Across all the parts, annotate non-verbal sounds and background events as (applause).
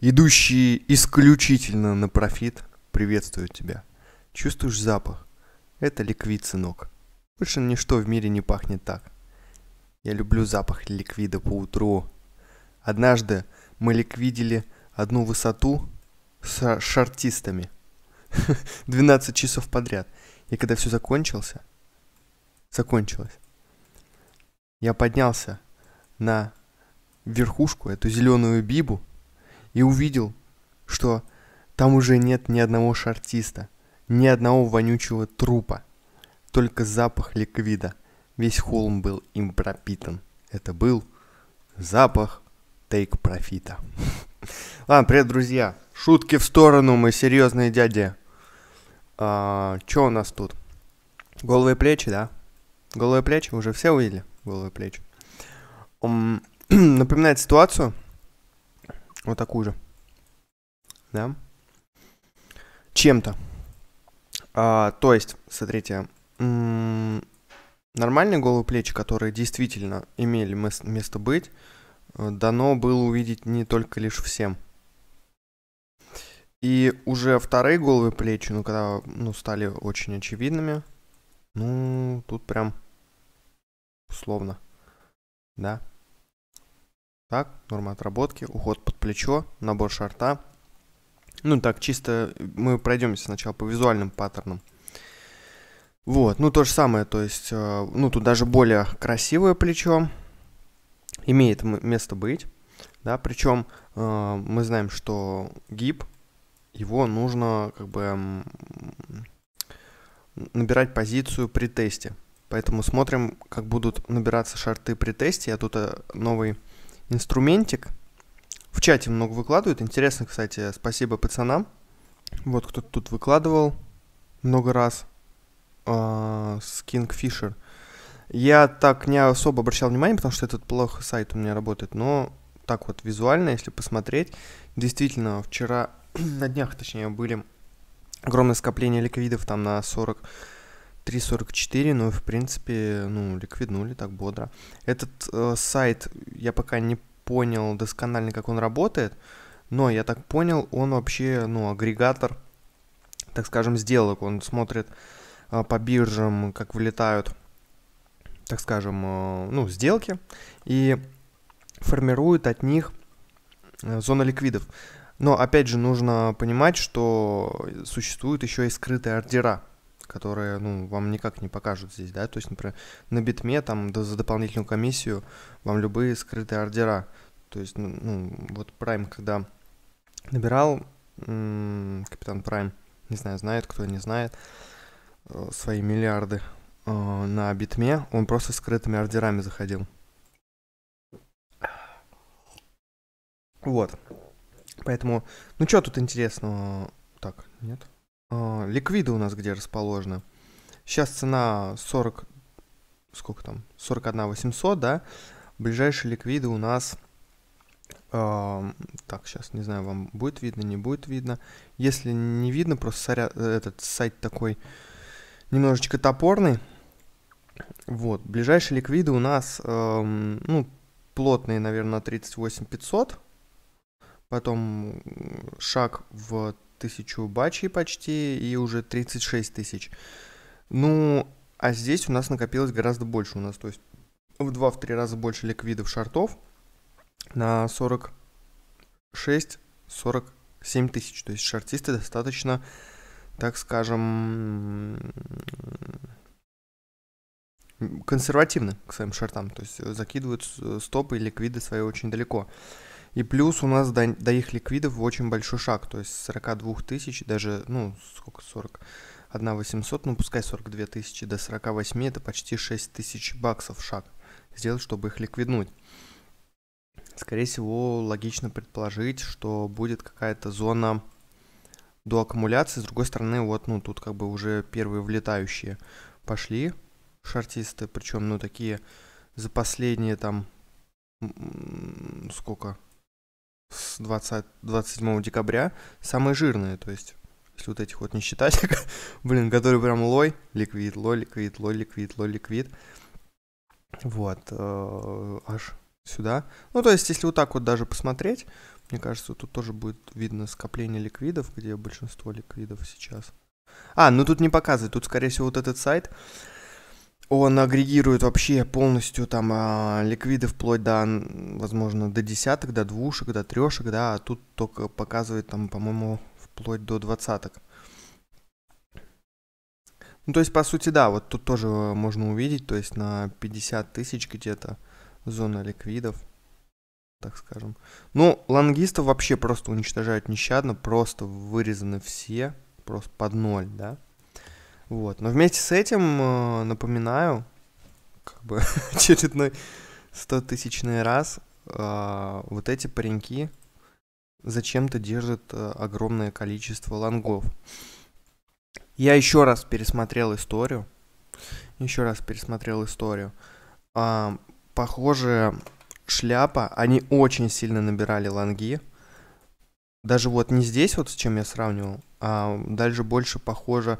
идущие исключительно на профит, приветствуют тебя. Чувствуешь запах? Это ликвид, сынок. Больше ничто в мире не пахнет так. Я люблю запах ликвида по утру. Однажды мы ликвидили одну высоту с шартистами. 12 (laughs) часов подряд. И когда все закончился, закончилось, я поднялся на верхушку, эту зеленую бибу, и увидел, что там уже нет ни одного шартиста, ни одного вонючего трупа, только запах ликвида. Весь холм был им пропитан. Это был запах тейк профита. (laughs) Ладно, привет, друзья. Шутки в сторону, мы серьезные дяди. А, Че у нас тут? Голые плечи, да? Голые плечи, уже все увидели? Голые плечи. (clears throat) напоминает ситуацию, вот такую же. Да? Чем-то. А, то есть, смотрите, нормальные голые плечи, которые действительно имели место быть, э, дано было увидеть не только лишь всем. И уже вторые головы плечи, ну, когда, ну, стали очень очевидными, ну, тут прям условно, да. Так, норма отработки, уход под плечо, набор шарта. Ну так, чисто мы пройдемся сначала по визуальным паттернам. Вот, ну то же самое, то есть, э, ну тут даже более красивое плечо имеет место быть, да, причем э, мы знаем, что гиб, его нужно как бы набирать позицию при тесте, поэтому смотрим, как будут набираться шарты при тесте, я тут э, новый инструментик. В чате много выкладывают. Интересно, кстати, спасибо пацанам. Вот кто-то тут выкладывал много раз э, с Kingfisher. Я так не особо обращал внимание, потому что этот плохо сайт у меня работает, но так вот визуально, если посмотреть, действительно, вчера, (clears throat) на днях, точнее, были огромное скопление ликвидов там на 40 3.44, но ну в принципе, ну, ликвиднули так бодро. Этот э, сайт, я пока не понял досконально, как он работает, но я так понял, он вообще, ну, агрегатор, так скажем, сделок. Он смотрит э, по биржам, как влетают, так скажем, э, ну, сделки, и формирует от них э, зону ликвидов. Но, опять же, нужно понимать, что существуют еще и скрытые ордера – которые, ну, вам никак не покажут здесь, да, то есть, например, на битме там да, за дополнительную комиссию вам любые скрытые ордера, то есть, ну, ну вот Prime, когда набирал, м -м, Капитан Prime, не знаю, знает, кто не знает, э, свои миллиарды э, на битме, он просто скрытыми ордерами заходил. Вот. Поэтому, ну что тут интересного? Так, нет. А, ликвиды у нас где расположены? Сейчас цена 40... Сколько там? 41 800, да? Ближайшие ликвиды у нас... Э, так, сейчас не знаю, вам будет видно, не будет видно. Если не видно, просто соря, э, этот сайт такой немножечко топорный. Вот, ближайшие ликвиды у нас, э, ну, плотные, наверное, на 38 500. Потом шаг в тысячу бачей почти и уже 36 тысяч. Ну, а здесь у нас накопилось гораздо больше. У нас, то есть, в 2-3 раза больше ликвидов шартов на 46-47 тысяч. То есть, шартисты достаточно, так скажем, консервативны к своим шартам. То есть, закидывают э, стопы и ликвиды свои очень далеко. И плюс у нас до, до их ликвидов очень большой шаг, то есть 42 тысяч, даже, ну, сколько, 41 800, ну, пускай 42 тысячи до 48, это почти 6 тысяч баксов шаг сделать, чтобы их ликвиднуть. Скорее всего, логично предположить, что будет какая-то зона до аккумуляции. С другой стороны, вот, ну, тут как бы уже первые влетающие пошли шортисты причем, ну, такие за последние там сколько, с 20, 27 декабря самые жирные, то есть если вот этих вот не считать, (laughs) блин, которые прям лой, ликвид, лой, ликвид, лой, ликвид, лой, ликвид. Вот, э, аж сюда. Ну, то есть, если вот так вот даже посмотреть, мне кажется, тут тоже будет видно скопление ликвидов, где большинство ликвидов сейчас. А, ну тут не показывает, тут, скорее всего, вот этот сайт он агрегирует вообще полностью там э, ликвиды вплоть до, возможно, до десяток, до двушек, до трешек, да, а тут только показывает там, по-моему, вплоть до двадцаток. Ну, то есть, по сути, да, вот тут тоже э, можно увидеть, то есть на 50 тысяч где-то зона ликвидов, так скажем. Ну, лонгистов вообще просто уничтожают нещадно, просто вырезаны все, просто под ноль, да. Вот. Но вместе с этим э, напоминаю, как бы (laughs) очередной стотысячный раз, э, вот эти пареньки зачем-то держат э, огромное количество лонгов. Я еще раз пересмотрел историю. Еще раз пересмотрел историю. А, похоже, шляпа, они очень сильно набирали лонги. Даже вот не здесь, вот с чем я сравнивал, а дальше больше похоже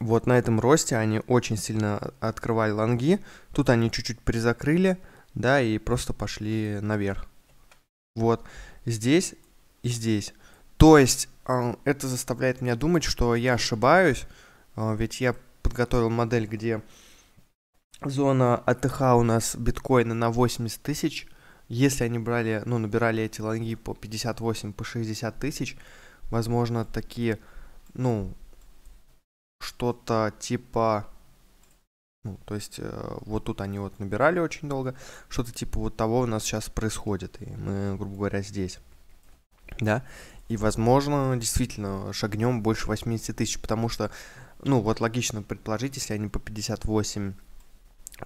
вот на этом росте они очень сильно открывали лонги. Тут они чуть-чуть призакрыли, да, и просто пошли наверх. Вот здесь и здесь. То есть а, это заставляет меня думать, что я ошибаюсь, а, ведь я подготовил модель, где зона АТХ у нас биткоина на 80 тысяч. Если они брали, ну, набирали эти лонги по 58, по 60 тысяч, возможно, такие, ну, что-то типа... Ну, то есть э, вот тут они вот набирали очень долго, что-то типа вот того у нас сейчас происходит, и мы, грубо говоря, здесь, да, и, возможно, действительно шагнем больше 80 тысяч, потому что, ну, вот логично предположить, если они по 58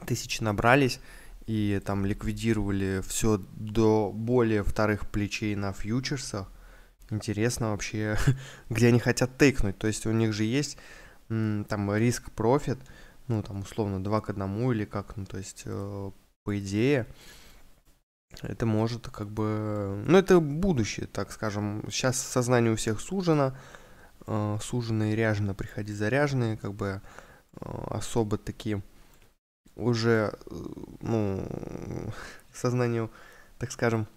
тысяч набрались, и там ликвидировали все до более вторых плечей на фьючерсах, интересно вообще, (laughs) где они хотят тейкнуть, то есть у них же есть там риск-профит, ну, там, условно, 2 к 1 или как, ну, то есть, э, по идее, это может как бы... Ну, это будущее, так скажем. Сейчас сознание у всех сужено, э, суженные ряжены приходи заряженные, как бы э, особо такие уже, э, ну, (laughs) сознанию, так скажем,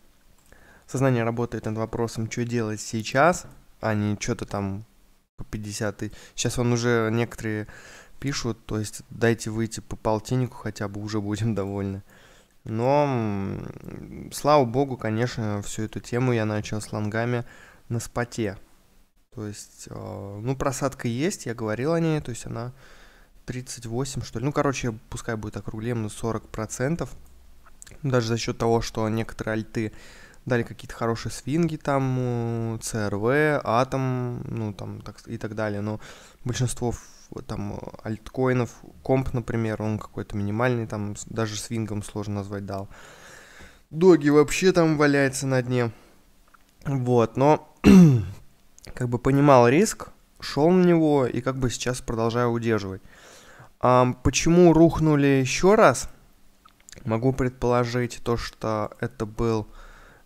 сознание работает над вопросом, что делать сейчас, а не что-то там по 50. И сейчас он уже некоторые пишут, то есть дайте выйти по полтиннику хотя бы, уже будем (laughs) довольны. Но, слава богу, конечно, всю эту тему я начал с лонгами на споте. То есть, а, ну, просадка есть, я говорил о ней, то есть она 38, что ли. Ну, короче, пускай будет округлим на 40%. Даже за счет того, что некоторые альты дали какие-то хорошие свинги там, CRV, э, Атом, ну там так, и так далее, но большинство там э, альткоинов, комп, например, он какой-то минимальный, там даже свингом сложно назвать дал. Доги вообще там валяется на дне. Вот, но (clears throat) как бы понимал риск, шел на него и как бы сейчас продолжаю удерживать. А, почему рухнули еще раз? Могу предположить то, что это был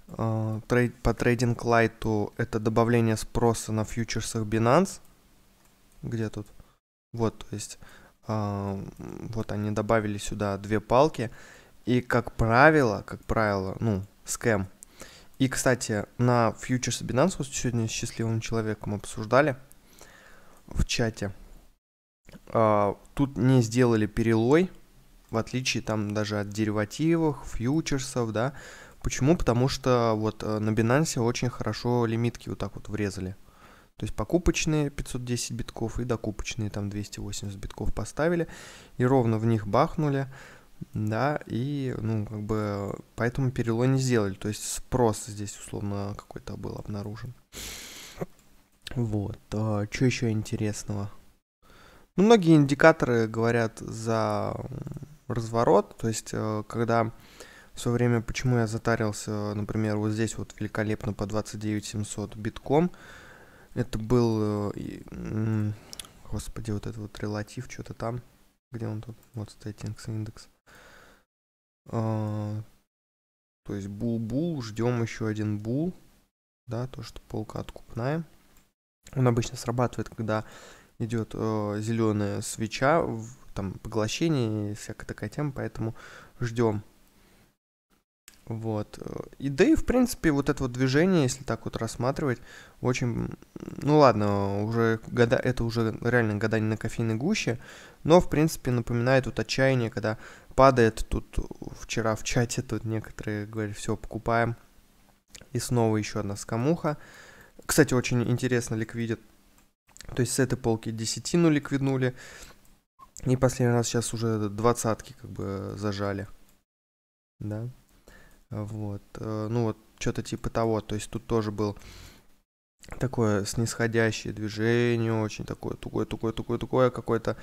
Э, по трейдинг лайту это добавление спроса на фьючерсах Binance. Где тут? Вот, то есть, э, вот они добавили сюда две палки. И, как правило, как правило, ну, скэм. И, кстати, на фьючерсы Binance вот сегодня с счастливым человеком обсуждали в чате. Э, тут не сделали перелой, в отличие там даже от деривативов, фьючерсов, да, Почему? Потому что вот э, на Binance очень хорошо лимитки вот так вот врезали. То есть покупочные 510 битков и докупочные там 280 битков поставили и ровно в них бахнули, да, и, ну, как бы, поэтому перело не сделали. То есть спрос здесь условно какой-то был обнаружен. Вот, а, что еще интересного? Ну, многие индикаторы говорят за разворот, то есть э, когда в свое время, почему я затарился, например, вот здесь вот великолепно по 29700 битком, это был, э, господи, вот этот вот релатив, что-то там, где он тут, вот стейтингс индекс. А, то есть бул-бул, ждем еще один бул, да, то, что полка откупная. Он обычно срабатывает, когда идет э, зеленая свеча, в, там поглощение и всякая такая тема, поэтому ждем вот. И да и, в принципе, вот это вот движение, если так вот рассматривать, очень... Ну ладно, уже года... это уже реально гадание на кофейной гуще, но, в принципе, напоминает вот отчаяние, когда падает тут вчера в чате, тут некоторые говорят, все, покупаем. И снова еще одна скамуха. Кстати, очень интересно ликвидит. То есть с этой полки десятину ликвиднули. И последний раз сейчас уже двадцатки как бы зажали. Да. Вот. Э, ну вот что-то типа того. То есть тут тоже был такое снисходящее движение, очень такое, такое, такое, такое, такое, какой-то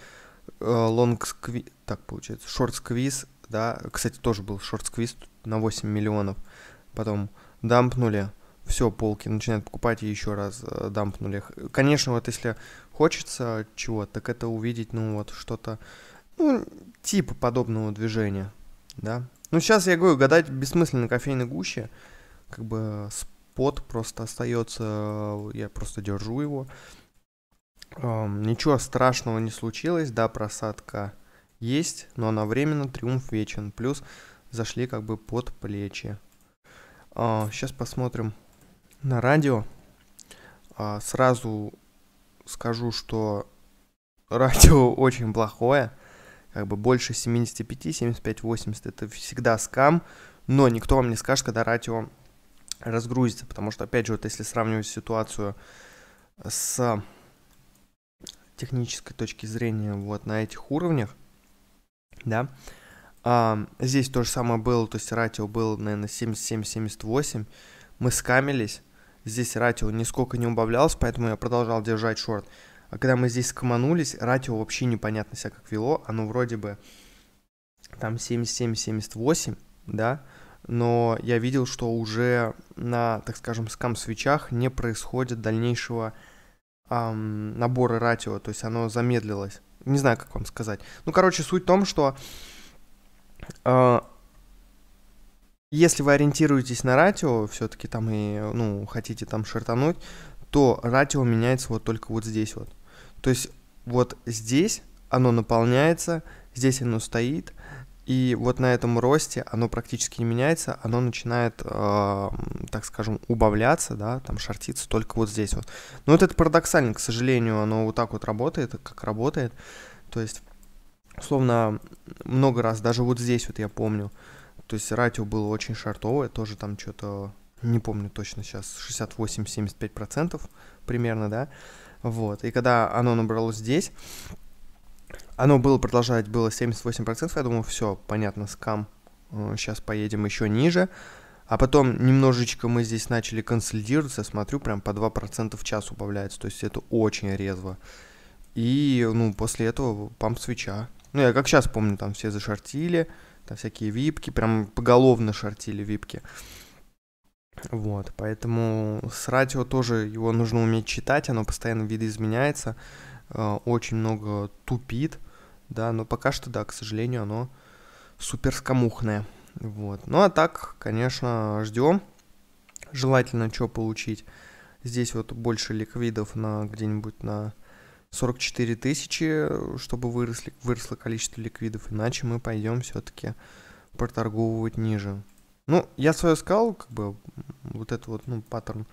лонг-сквиз, э, так получается, шорт-сквиз, да, кстати, тоже был шорт-сквиз на 8 миллионов, потом дампнули, все, полки начинают покупать и еще раз э, дампнули. Конечно, вот если хочется чего, так это увидеть, ну вот что-то, ну, типа подобного движения, да, ну, сейчас, я говорю, гадать бессмысленно кофейной гуще. Как бы спот просто остается, я просто держу его. Эм, ничего страшного не случилось, да, просадка есть, но она временно, триумф вечен. Плюс зашли как бы под плечи. Э, сейчас посмотрим на радио. Э, сразу скажу, что (laughs) радио очень плохое как бы больше 75, 75, 80 это всегда скам, но никто вам не скажет, когда ратио разгрузится, потому что, опять же, вот если сравнивать ситуацию с технической точки зрения вот на этих уровнях, да, а, здесь то же самое было, то есть ратио было, наверное, 77-78, мы скамились, здесь ратио нисколько не убавлялось, поэтому я продолжал держать шорт, а когда мы здесь скоманулись, ратио вообще непонятно себя как вело. Оно вроде бы там 77-78, да, но я видел, что уже на, так скажем, скам-свечах не происходит дальнейшего эм, набора ратио, то есть оно замедлилось. Не знаю, как вам сказать. Ну, короче, суть в том, что э, если вы ориентируетесь на ратио, все-таки там и, ну, хотите там шартануть, то ратио меняется вот только вот здесь вот. То есть вот здесь оно наполняется, здесь оно стоит, и вот на этом росте оно практически не меняется, оно начинает, э, так скажем, убавляться, да, там шортиться только вот здесь вот. Но вот это парадоксально, к сожалению, оно вот так вот работает, как работает. То есть, условно, много раз, даже вот здесь вот я помню, то есть ратио было очень шортовое, тоже там что-то, не помню точно сейчас, 68-75% примерно, да. Вот. И когда оно набралось здесь, оно было продолжать, было 78%. Я думаю, все, понятно, скам. Сейчас э, поедем еще ниже. А потом немножечко мы здесь начали консолидироваться. Смотрю, прям по 2% в час убавляется. То есть это очень резво. И, ну, после этого памп свеча. Ну, я как сейчас помню, там все зашортили, там всякие випки, прям поголовно шортили випки. Вот, поэтому с радио тоже его нужно уметь читать, оно постоянно видоизменяется, э, очень много тупит, да, но пока что, да, к сожалению, оно суперскомухное. Вот. Ну а так, конечно, ждем. Желательно что получить. Здесь вот больше ликвидов на где-нибудь на 44 тысячи, чтобы выросли, выросло количество ликвидов, иначе мы пойдем все-таки проторговывать ниже. Ну, я свое сказал, как бы, вот это вот, ну, паттерн.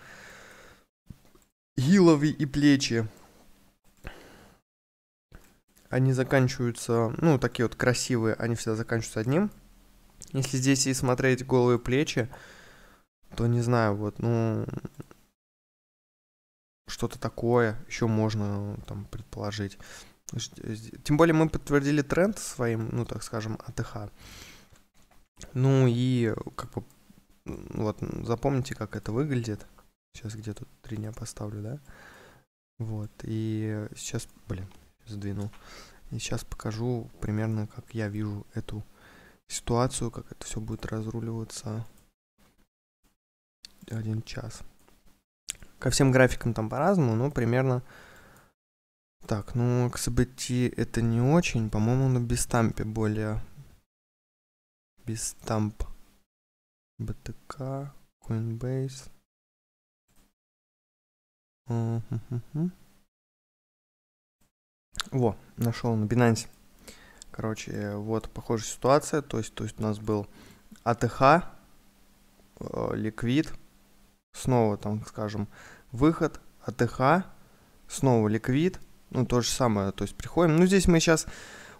Гилови и плечи. Они заканчиваются, ну, такие вот красивые, они всегда заканчиваются одним. Если здесь и смотреть головы и плечи, то не знаю, вот, ну, что-то такое еще можно там предположить. Э, тем более мы подтвердили тренд своим, ну так скажем, АТХ. Ну и как бы вот запомните, как это выглядит. Сейчас где-то три дня поставлю, да? Вот, и сейчас, блин, сдвинул. И сейчас покажу примерно, как я вижу эту ситуацию, как это все будет разруливаться один час. Ко всем графикам там по-разному, но примерно... Так, ну, XBT это не очень, по-моему, на Бестампе более Бистамп. БТК, Coinbase. Uh Во, нашел на Binance. Короче, вот похожая ситуация. То есть, то есть у нас был АТХ, э, ликвид, снова там, скажем, выход, АТХ, снова ликвид, ну то же самое, то есть приходим. Ну здесь мы сейчас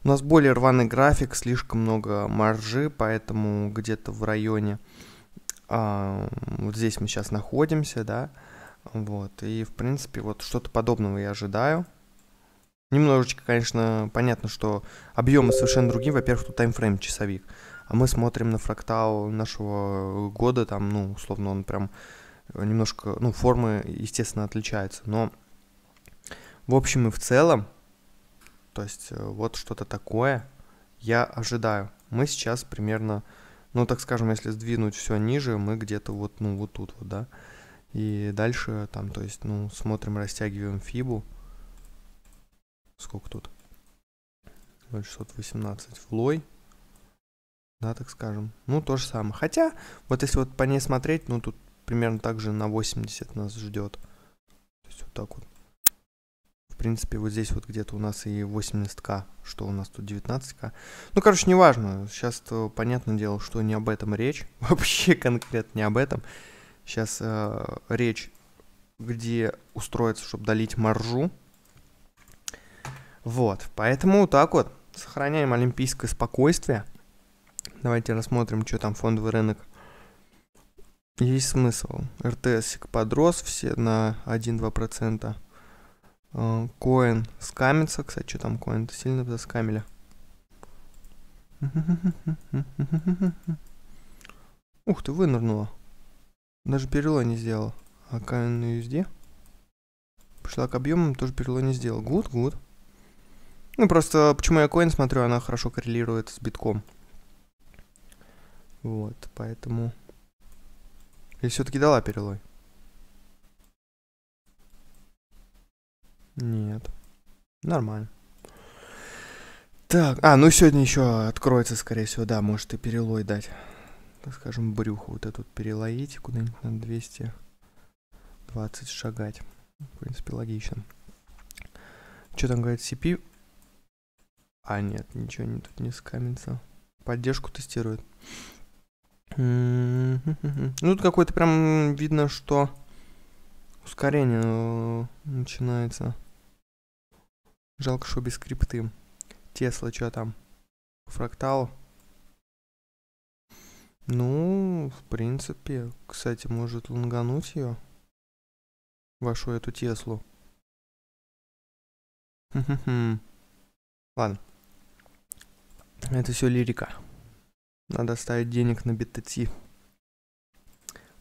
у нас более рваный график, слишком много маржи, поэтому где-то в районе, а, вот здесь мы сейчас находимся, да, вот, и, в принципе, вот что-то подобного я ожидаю. Немножечко, конечно, понятно, что объемы совершенно другие, во-первых, тут таймфрейм часовик, а мы смотрим на фрактал нашего года, там, ну, условно, он прям э, немножко, ну, формы, естественно, отличаются, но в общем и в целом, то есть э, вот что-то такое я ожидаю. Мы сейчас примерно, ну так скажем, если сдвинуть все ниже, мы где-то вот, ну вот тут вот, да. И дальше там, то есть, ну, смотрим, растягиваем фибу. Сколько тут? 618 флой Да, так скажем. Ну, то же самое. Хотя, вот если вот по ней смотреть, ну, тут примерно так же на 80 нас ждет. То есть вот так вот принципе, вот здесь вот где-то у нас и 80к, что у нас тут 19к. Ну, короче, неважно, сейчас э, понятное дело, что не об этом речь, (laughs) вообще конкретно не об этом. Сейчас э, речь, где устроиться, чтобы долить маржу. Вот, поэтому так вот, сохраняем олимпийское спокойствие. Давайте рассмотрим, что там фондовый рынок. Есть смысл. РТСик подрос все на 1-2%. Э, коин скамится. Кстати, что там Коин-то сильно заскамили. Ух ты, вынырнула. Даже перелой не сделал. А Коин на USD? Пошла к объемам, тоже перелой не сделал. Гуд, гуд. Ну, просто почему я коин смотрю, она хорошо коррелирует с битком. Вот, поэтому... И все-таки дала перелой? Нет. Нормально. Так, а, ну сегодня еще откроется, скорее всего, да, может и перелой дать. Так скажем, брюхо вот этот перелоить, куда-нибудь на 220 шагать. В принципе, логично. Что там говорит CP? А, нет, ничего не, тут не скамится. Поддержку тестирует. Ну, тут какое-то прям видно, что ускорение э, начинается. Жалко, что без скрипты. Тесла, что там? Фрактал. Ну, в принципе, кстати, может лунгануть ее. Вашу эту Теслу. Ладно. Это все лирика. Надо ставить денег на BTC.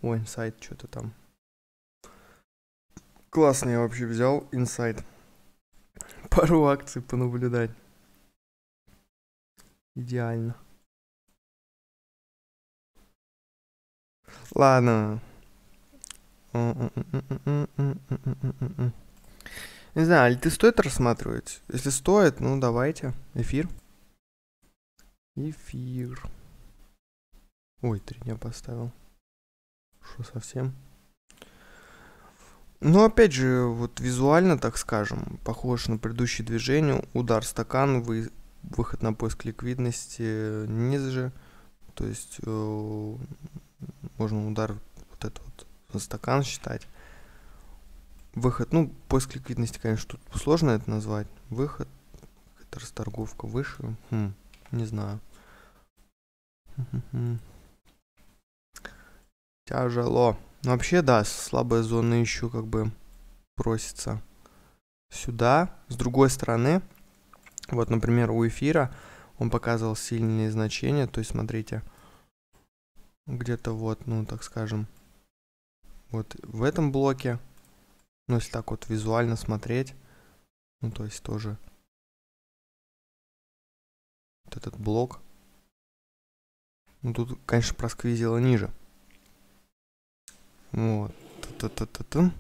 О, инсайт, что-то там. Классный, я вообще взял инсайт пару акций понаблюдать. Идеально. Ладно. Не знаю, а ты стоит рассматривать? Если стоит, ну давайте. Эфир. Эфир. Ой, три дня поставил. Что совсем? Ну, опять же, вот визуально, так скажем, похож на предыдущее движение. Удар стакан, вы, выход на поиск ликвидности э, ниже. То есть э, можно удар вот этот вот за стакан считать. Выход, ну, поиск ликвидности, конечно, тут сложно это назвать. Выход, это расторговка выше, хм, не знаю. Тяжело. Ну, вообще, да, слабая зона еще как бы просится сюда. С другой стороны, вот, например, у эфира он показывал сильные значения. То есть, смотрите, где-то вот, ну, так скажем, вот в этом блоке. Ну, если так вот визуально смотреть, ну, то есть тоже вот этот блок. Ну, тут, конечно, просквизило ниже. Вот. Та -та -та -та.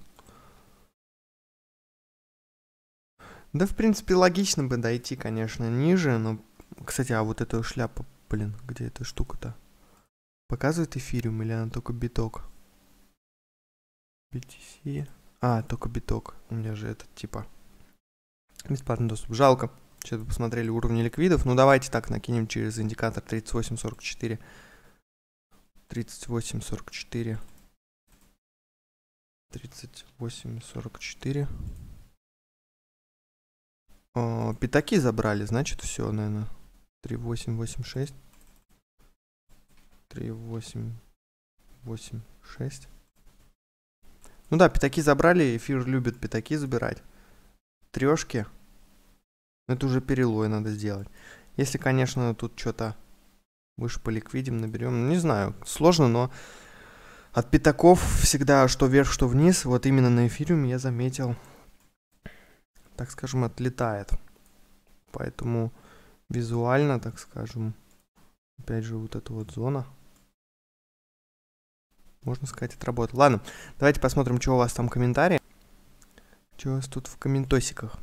Да, в принципе, логично бы дойти, конечно, ниже, но... Кстати, а вот эта шляпа, блин, где эта штука-то? Показывает эфириум или она только биток? BTC... А, только биток. У меня же этот, типа... Бесплатный доступ. Жалко. Сейчас посмотрели уровни ликвидов. Ну, давайте так накинем через индикатор 3844. 3844 тридцать восемь сорок четыре. Э, пятаки забрали, значит все, наверное. Три восемь восемь шесть. Три восемь восемь шесть. Ну да, пятаки забрали, эфир любит пятаки забирать. Трешки. Ну, это уже перелой надо сделать. Если, конечно, тут что-то выше по ликвидим наберем. Не знаю, сложно, но от пятаков всегда что вверх, что вниз. Вот именно на эфириуме я заметил, так скажем, отлетает. Поэтому визуально, так скажем, опять же вот эта вот зона, можно сказать, отработала. Ладно, давайте посмотрим, что у вас там в комментариях, Что у вас тут в комментосиках.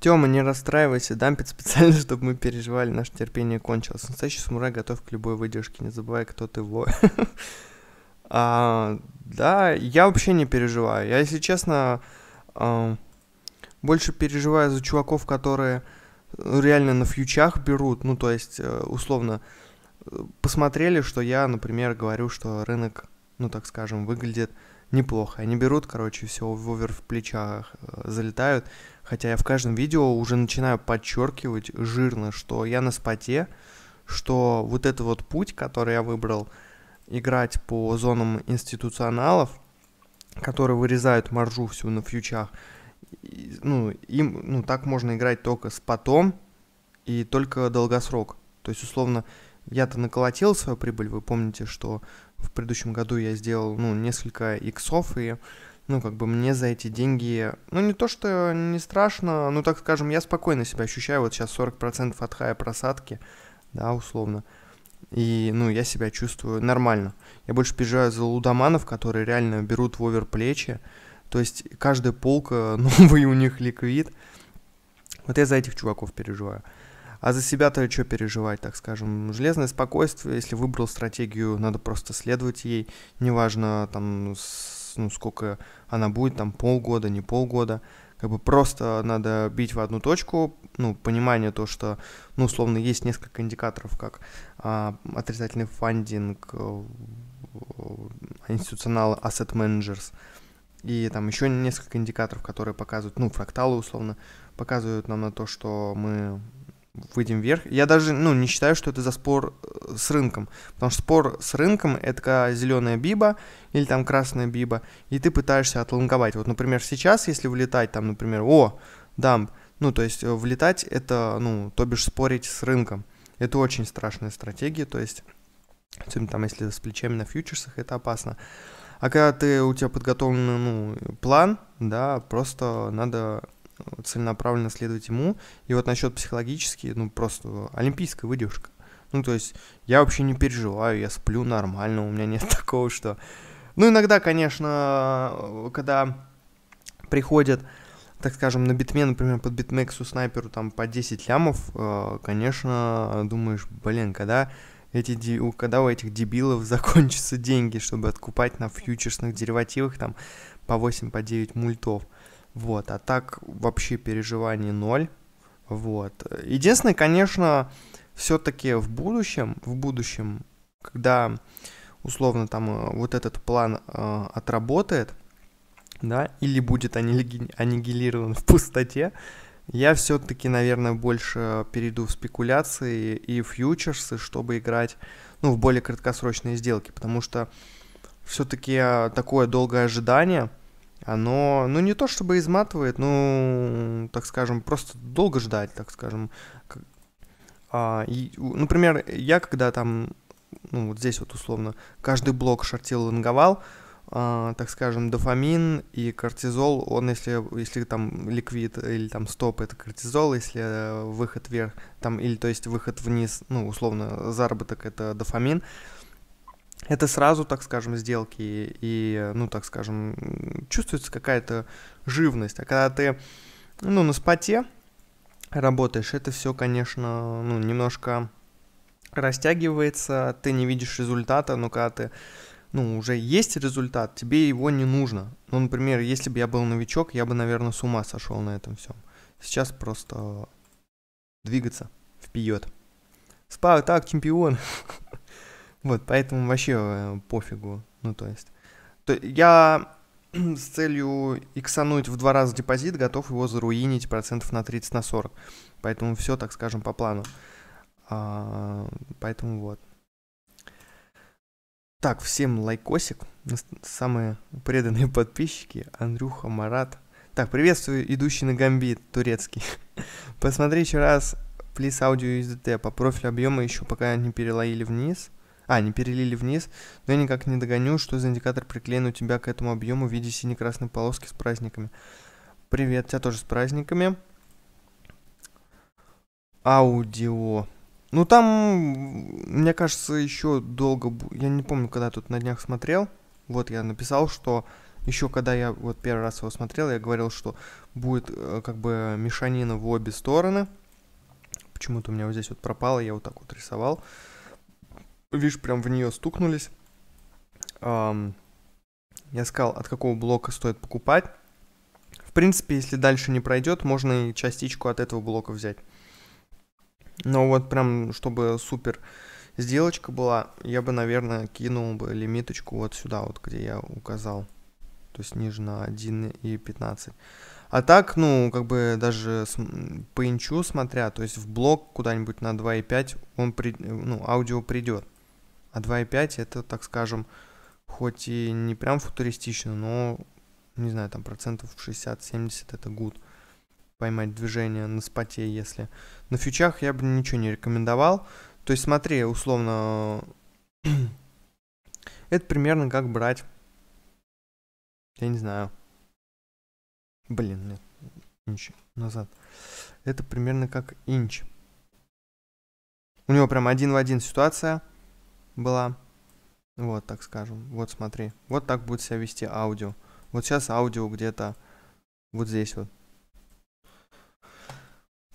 Тёма, не расстраивайся, дампит специально, (laughs) чтобы мы переживали, наше терпение кончилось. Настоящий самурай готов к любой выдержке, не забывай, кто ты вой. (laughs) А, да, я вообще не переживаю. Я, если честно, а, больше переживаю за чуваков, которые э, реально на фьючах берут. Ну, то есть, э, условно, э, посмотрели, что я, например, говорю, что рынок, ну, так скажем, выглядит неплохо. Они берут, короче, все в овер в плечах залетают. Хотя я в каждом видео уже начинаю подчеркивать жирно, что я на споте, что вот этот вот путь, который я выбрал – играть по зонам институционалов, которые вырезают маржу всю на фьючах. И, ну, им, ну, так можно играть только с потом и только долгосрок. То есть, условно, я-то наколотил свою прибыль, вы помните, что в предыдущем году я сделал, ну, несколько иксов, и, ну, как бы мне за эти деньги, ну, не то, что не страшно, ну, так скажем, я спокойно себя ощущаю, вот сейчас 40% от хая просадки, да, условно, и, ну, я себя чувствую нормально. Я больше переживаю за лудоманов, которые реально берут в овер плечи. То есть каждая полка, э, (laughs) новый у них ликвид. Вот я за этих чуваков переживаю. А за себя-то что переживать, так скажем? Железное спокойствие, если выбрал стратегию, надо просто следовать ей. Неважно, там, ну, сколько она будет, там, полгода, не полгода как бы просто надо бить в одну точку, ну, понимание то, что, ну, условно, есть несколько индикаторов, как а, отрицательный фандинг, а, институционал asset managers, и там еще несколько индикаторов, которые показывают, ну, фракталы, условно, показывают нам на то, что мы выйдем вверх. Я даже, ну, не считаю, что это за спор э, с рынком, потому что спор с рынком – это когда зеленая биба или там красная биба, и ты пытаешься отлонговать. Вот, например, сейчас, если влетать там, например, о, дамп, ну, то есть э, влетать – это, ну, то бишь спорить с рынком. Это очень страшная стратегия, то есть, особенно там, если с плечами на фьючерсах, это опасно. А когда ты, у тебя подготовлен ну, план, да, просто надо целенаправленно следовать ему. И вот насчет психологически, ну, просто олимпийская выдержка. Ну, то есть, я вообще не переживаю, я сплю нормально, у меня нет (laughs) такого, что... Ну, иногда, конечно, когда приходят, так скажем, на битме, например, под битмексу снайперу там по 10 лямов, э, конечно, думаешь, блин, когда эти, когда у этих дебилов (laughs) закончатся деньги, чтобы откупать на фьючерсных деривативах там по 8, по 9 мультов. Вот, а так вообще переживаний ноль. Вот. Единственное, конечно, все-таки в будущем, в будущем, когда условно там э, вот этот план э, отработает, да, или будет аннигилирован в пустоте, я все-таки, наверное, больше перейду в спекуляции и фьючерсы, чтобы играть, ну, в более краткосрочные сделки, потому что все-таки э, такое долгое ожидание – оно, ну, не то чтобы изматывает, ну, так скажем, просто долго ждать, так скажем. А, и, например, я когда там, ну, вот здесь вот условно, каждый блок шортил, лонговал, а, так скажем, дофамин и кортизол, он, если, если там ликвид или там стоп, это кортизол, если э, выход вверх, там, или то есть выход вниз, ну, условно, заработок это дофамин, это сразу, так скажем, сделки, и, ну, так скажем, чувствуется какая-то живность. А когда ты, ну, на споте работаешь, это все, конечно, ну, немножко растягивается, ты не видишь результата, но когда ты, ну, уже есть результат, тебе его не нужно. Ну, например, если бы я был новичок, я бы, наверное, с ума сошел на этом всем. Сейчас просто двигаться вперед. Спа, так, чемпион. (laughs) Вот, поэтому вообще э, пофигу. Ну, то есть... То, я (clears throat) с целью иксануть в два раза депозит, готов его заруинить процентов на 30, на 40. Поэтому все, так скажем, по плану. А, поэтому вот. Так, всем лайкосик. Самые преданные (laughs) подписчики. Андрюха, Марат. Так, приветствую идущий на гамбит турецкий. (laughs) Посмотри еще раз, плиз аудио из ДТ. По профилю объема еще пока не перелоили вниз. А, не перелили вниз, но я никак не догоню, что за индикатор приклеен у тебя к этому объему в виде сине-красной полоски с праздниками. Привет, тебя тоже с праздниками. Аудио. Ну там, мне кажется, еще долго... Я не помню, когда тут на днях смотрел. Вот я написал, что еще когда я вот первый раз его смотрел, я говорил, что будет э, как бы мешанина в обе стороны. Почему-то у меня вот здесь вот пропало, я вот так вот рисовал видишь, прям в нее стукнулись. Эм, я сказал, от какого блока стоит покупать. В принципе, если дальше не пройдет, можно и частичку от этого блока взять. Но вот прям, чтобы супер сделочка была, я бы, наверное, кинул бы лимиточку вот сюда, вот где я указал. То есть ниже на 1 и 15. А так, ну, как бы даже с, по инчу смотря, то есть в блок куда-нибудь на 2,5 он при, ну, аудио придет. А 2.5 это, так скажем, хоть и не прям футуристично, но, не знаю, там процентов 60-70 это гуд Поймать движение на споте, если. На фьючах я бы ничего не рекомендовал. То есть смотри, условно, (clears throat) это примерно как брать, я не знаю, блин, нет, инч назад. Это примерно как инч. У него прям один в один ситуация – была. Вот, так скажем. Вот, смотри. Вот так будет себя вести аудио. Вот сейчас аудио где-то вот здесь вот.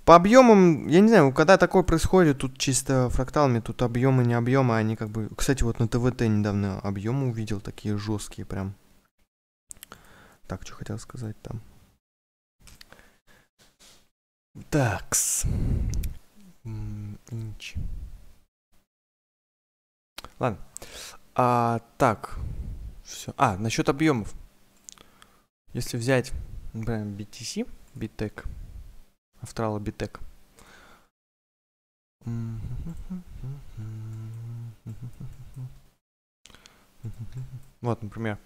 По объемам, я не знаю, когда такое происходит, тут чисто фракталами, тут объемы не объемы, они как бы... Кстати, вот на ТВТ недавно объемы увидел, такие жесткие прям. Так, что хотел сказать там. Такс. Инч. Ладно. А, так. Все. А, насчет объемов. Если взять, например, BTC, BTEC, Автрала BTEC. Вот, например,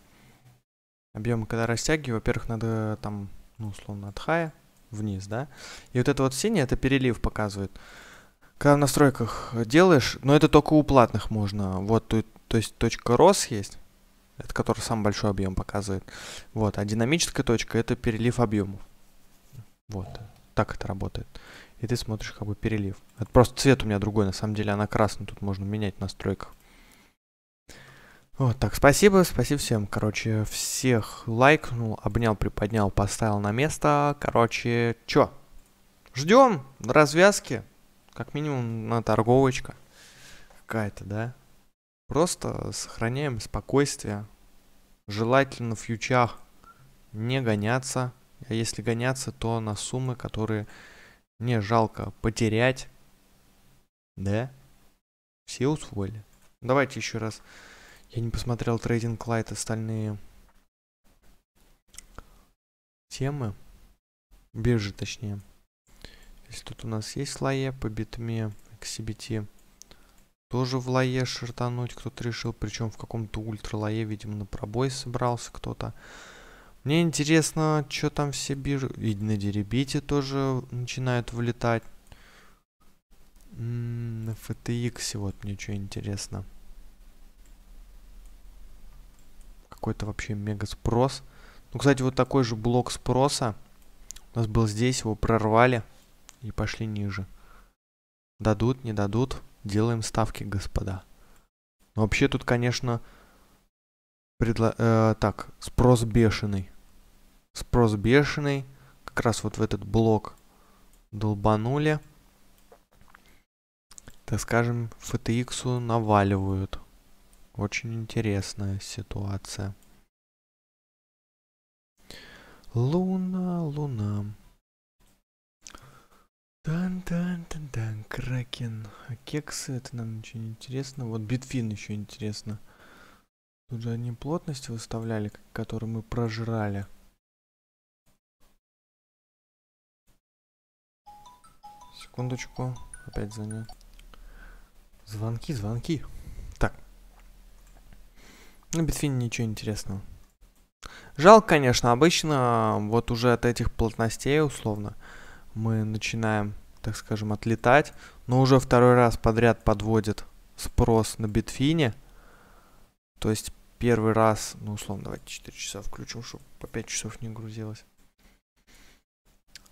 объемы, когда растягиваю, во-первых, надо там, ну, условно, от хая вниз, да? И вот это вот синее, это перелив показывает. Когда в настройках делаешь, но это только у платных можно. Вот тут, то есть точка ROS есть, это который самый большой объем показывает. Вот, а динамическая точка это перелив объемов. Вот, так это работает. И ты смотришь как бы перелив. Это просто цвет у меня другой, на самом деле она красная, тут можно менять в настройках. Вот так, спасибо, спасибо всем. Короче, всех лайкнул, обнял, приподнял, поставил на место. Короче, чё? Ждем развязки. Как минимум на торговочка какая-то, да? Просто сохраняем спокойствие. Желательно в фьючах не гоняться. А если гоняться, то на суммы, которые не жалко потерять. Да? Все усвоили. Давайте еще раз. Я не посмотрел трейдинг лайт, остальные темы. Биржи, точнее. Здесь тут у нас есть лае по битме к Тоже в лае шартануть кто-то решил, причем в каком-то ультра лае, видимо, на пробой собрался кто-то. Мне интересно, что там все биржи... И на Деребите тоже начинают вылетать. М м-м, -м, на FTX вот мне что интересно. Какой-то вообще мега спрос. Ну, кстати, вот такой же блок спроса. У нас был здесь, его прорвали и пошли ниже. Дадут, не дадут, делаем ставки, господа. Но вообще тут, конечно, предло э, так, спрос бешеный. Спрос бешеный. Как раз вот в этот блок долбанули. Так скажем, FTX наваливают. Очень интересная ситуация. Луна, луна. Тан-тан-тан-тан, Кракен. А кексы, это нам ничего не интересно. Вот битфин еще интересно. Тут же они плотность выставляли, которую мы прожрали. Секундочку, опять занят. Звонки, звонки. Так. На Битфине ничего интересного. Жалко, конечно, обычно а, вот уже от этих плотностей условно мы начинаем, так скажем, отлетать, но уже второй раз подряд подводит спрос на битфине. То есть первый раз, ну условно, давайте 4 часа включим, чтобы по 5 часов не грузилось.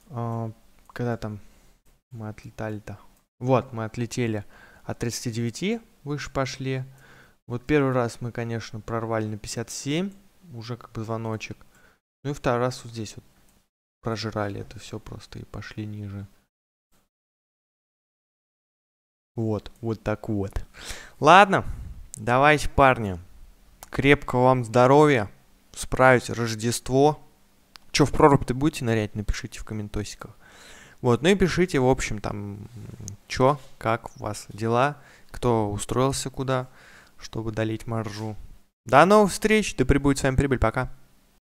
А, когда там мы отлетали-то? Вот, мы отлетели от 39, выше пошли. Вот первый раз мы, конечно, прорвали на 57, уже как бы звоночек. Ну и второй раз вот здесь вот прожрали это все просто и пошли ниже. Вот, вот так вот. Ладно, давайте, парни. Крепкого вам здоровья. Справить Рождество. Че, в прорубь ты будете нырять? Напишите в комментосиках. Вот, ну и пишите, в общем, там, чё, как у вас дела, кто устроился куда, чтобы долить маржу. До новых встреч, да прибудет с вами прибыль, пока.